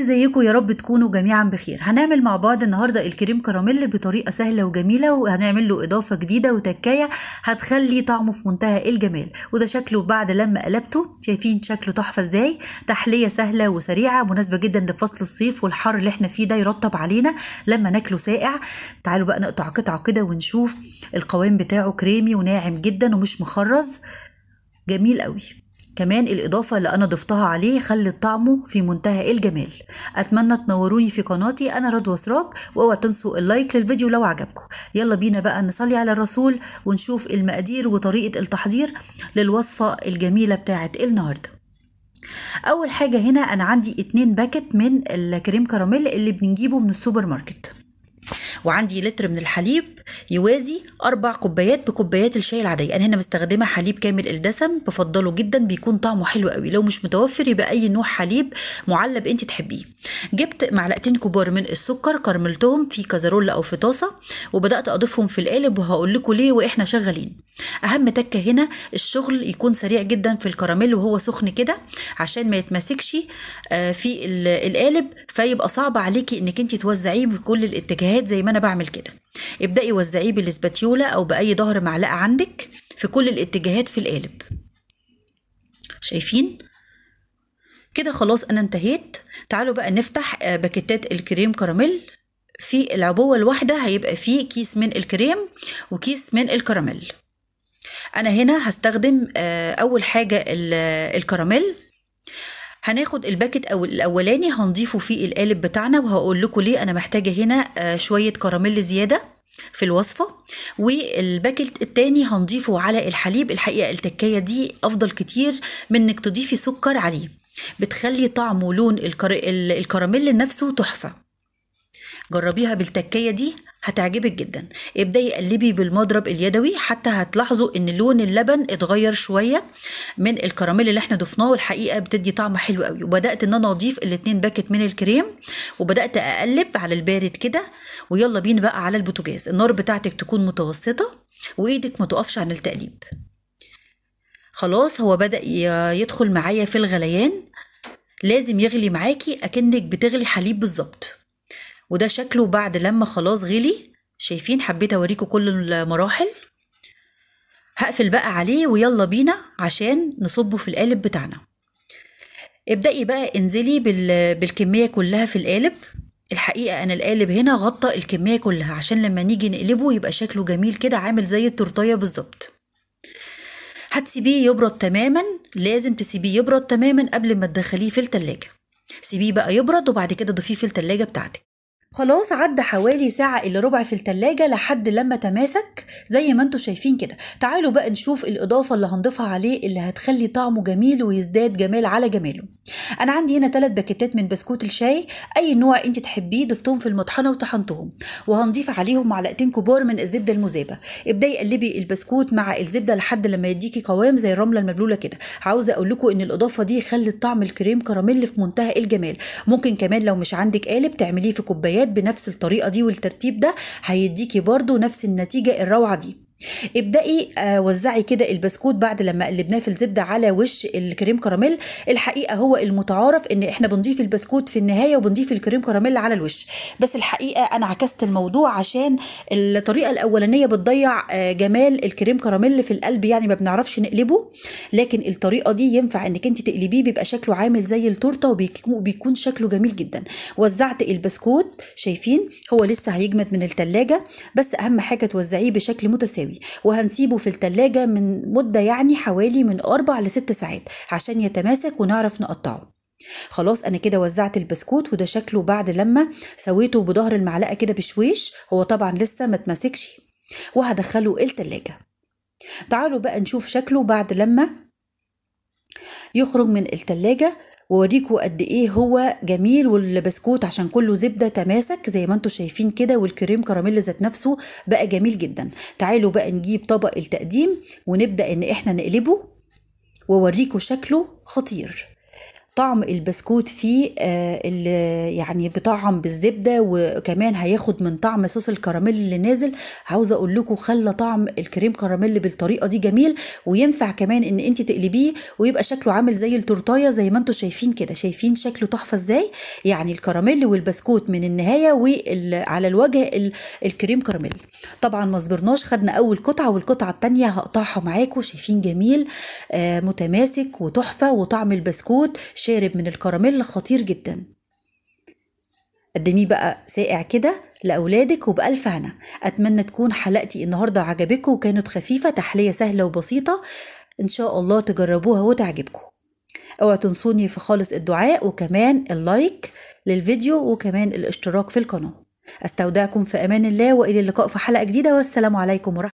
ازيكم يا رب تكونوا جميعا بخير هنعمل مع بعض النهارده الكريم كراميل بطريقه سهله وجميله وهنعمل له اضافه جديده وتكايه هتخلي طعمه في منتهى الجمال وده شكله بعد لما قلبته شايفين شكله تحفه ازاي تحليه سهله وسريعه مناسبه جدا لفصل الصيف والحر اللي احنا فيه ده يرطب علينا لما ناكله ساقع تعالوا بقى نقطع قطعه كده ونشوف القوام بتاعه كريمي وناعم جدا ومش مخرز جميل قوي كمان الإضافة اللي أنا ضفتها عليه خلت طعمه في منتهى الجمال أتمنى تنوروني في قناتي أنا رضوى سراب وأوعى تنسوا اللايك للفيديو لو عجبكم يلا بينا بقى نصلي على الرسول ونشوف المقادير وطريقة التحضير للوصفة الجميلة بتاعة النهاردة أول حاجة هنا أنا عندي اتنين باكت من الكريم كراميل اللي بنجيبه من السوبر ماركت وعندي لتر من الحليب يوازي أربع كوبايات بكوبايات الشاي العادية أنا هنا مستخدمة حليب كامل الدسم بفضله جدا بيكون طعمه حلو قوي لو مش متوفر يبقى أي نوع حليب معلب أنت تحبيه جبت معلقتين كبار من السكر كرملتهم في كازارولا أو في طاسة وبدأت أضيفهم في القالب وهقول لكم ليه وإحنا شغالين أهم تكة هنا الشغل يكون سريع جدا في الكراميل وهو سخن كده عشان ما يتمسكش آه، في القالب فيبقى صعب عليكي إنك أنت توزعيه بكل الاتجاهات زي ما أنا بعمل كده ابدأي وزعيه بالاسباتيولا أو بأي ظهر معلقة عندك في كل الاتجاهات في القالب شايفين كده خلاص أنا انتهيت تعالوا بقى نفتح آه، باكيتات الكريم كراميل في العبوة الواحدة هيبقى فيه كيس من الكريم وكيس من الكراميل أنا هنا هستخدم آه، أول حاجة الكراميل هناخد الباكت أو الأولاني هنضيفه في القالب بتاعنا وهقول لكم ليه أنا محتاجة هنا آه، شوية كراميل زيادة في الوصفة والباكت التاني هنضيفه على الحليب الحقيقة التكاية دي أفضل كتير من إنك تضيفي سكر عليه بتخلي طعم ولون الكر... الكراميل نفسه تحفة جربيها بالتكية دي هتعجبك جدا ابدأي قلبي بالمضرب اليدوي حتى هتلاحظوا ان لون اللبن اتغير شوية من الكراميل اللي احنا ضفناه والحقيقة بتدي طعم حلو قوي وبدأت ان انا اضيف الاتنين باكت من الكريم وبدأت اقلب على البارد كده ويلا بينا بقى على البوتاجاز النار بتاعتك تكون متوسطة وايدك ما تقفش عن التقليب خلاص هو بدأ يدخل معايا في الغليان لازم يغلي معاكي اكنك بتغلي حليب بالظبط وده شكله بعد لما خلاص غلي شايفين حبيت اوريكم كل المراحل هقفل بقى عليه ويلا بينا عشان نصبه في القالب بتاعنا ابدأي بقى انزلي بالكمية كلها في القالب الحقيقة أنا القالب هنا غطى الكمية كلها عشان لما نيجي نقلبه يبقى شكله جميل كده عامل زي التورتاية بالظبط هتسيبيه يبرد تماما لازم تسيبيه يبرد تماما قبل ما تدخليه في التلاجة سيبيه بقى يبرد وبعد كده ضيفيه في التلاجة بتاعتك خلاص عدى حوالي ساعة إلا ربع في التلاجة لحد لما تماسك زي ما انتم شايفين كده تعالوا بقى نشوف الاضافه اللي هنضيفها عليه اللي هتخلي طعمه جميل ويزداد جمال على جماله انا عندي هنا ثلاث باكيتات من بسكوت الشاي اي نوع انت تحبيه ضفتهم في المطحنه وطحنتهم وهنضيف عليهم معلقتين كبار من الزبده المذابه ابداي قلبي البسكوت مع الزبده لحد لما يديكي قوام زي الرمله المبلوله كده عاوزه اقول لكم ان الاضافه دي خلت طعم الكريم كراميل في منتهى الجمال ممكن كمان لو مش عندك قالب تعمليه في كوبايات بنفس الطريقه دي والترتيب ده هيديكي برده نفس النتيجه الرائعه الروعه دي ابدأي آه، وزعي كده البسكوت بعد لما قلبناه في الزبدة على وش الكريم كراميل الحقيقة هو المتعارف ان احنا بنضيف البسكوت في النهاية وبنضيف الكريم كراميل على الوش بس الحقيقة انا عكست الموضوع عشان الطريقة الاولانية بتضيع آه، جمال الكريم كراميل في القلب يعني ما بنعرفش نقلبه لكن الطريقة دي ينفع انك انت تقلبيه بيبقى شكله عامل زي التورتة وبيكون شكله جميل جدا وزعت البسكوت شايفين هو لسه هيجمد من التلاجة بس اهم حاجة توزعيه بشكل متساوي وهنسيبه في التلاجة من مدة يعني حوالي من أربع لست ساعات عشان يتماسك ونعرف نقطعه خلاص انا كده وزعت البسكوت وده شكله بعد لما سويته بظهر المعلقه كده بشويش هو طبعا لسه ما اتمسكش وهدخله التلاجة تعالوا بقى نشوف شكله بعد لما يخرج من التلاجة ووريكوا قد ايه هو جميل والبسكوت عشان كله زبده تماسك زي ما انتم شايفين كده والكريم كراميل ذات نفسه بقى جميل جدا تعالوا بقى نجيب طبق التقديم ونبدا ان احنا نقلبه ووريكوا شكله خطير طعم البسكوت فيه آه، اللي يعني بطعم بالزبده وكمان هياخد من طعم صوص الكراميل اللي نازل عاوزه اقول لكم خلى طعم الكريم كراميل بالطريقه دي جميل وينفع كمان ان انت تقلبيه ويبقى شكله عامل زي التورتايه زي ما انتم شايفين كده شايفين شكله تحفه ازاي يعني الكراميل والبسكوت من النهايه وعلى الوجه الكريم كراميل طبعا ما صبرناش خدنا اول قطعه والقطعه الثانيه هقطعها معاكم شايفين جميل آه، متماسك وتحفه وطعم البسكوت شارب من الكراميل خطير جدا قدميه بقى ساقع كده لأولادك وبألف هنا أتمنى تكون حلقتي النهاردة عجبتكم وكانت خفيفة تحلية سهلة وبسيطة إن شاء الله تجربوها وتعجبكم اوعوا تنسوني في خالص الدعاء وكمان اللايك للفيديو وكمان الاشتراك في القناة استودعكم في أمان الله وإلى اللقاء في حلقة جديدة والسلام عليكم ورحمة